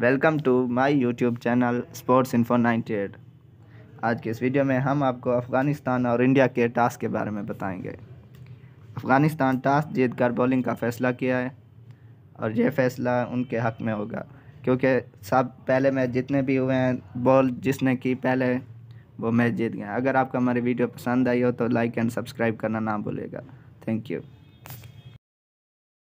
welcome to my YouTube channel sports info at आज के इस वीडियो में हम आपको अफ़गानिस्तान और इंडिया के टास्क के बारे में बताएंगे अफ़गानिस्तान टास्क जीत कर बॉलिंग का फ़ैसला किया है और यह फ़ैसला उनके हक़ में होगा क्योंकि सब पहले मैच जितने भी हुए हैं बॉल जिसने की पहले वो मैच जीत गए अगर आपको हमारी वीडियो पसंद आई हो तो लाइक एंड सब्सक्राइब करना ना भूलेगा थैंक यू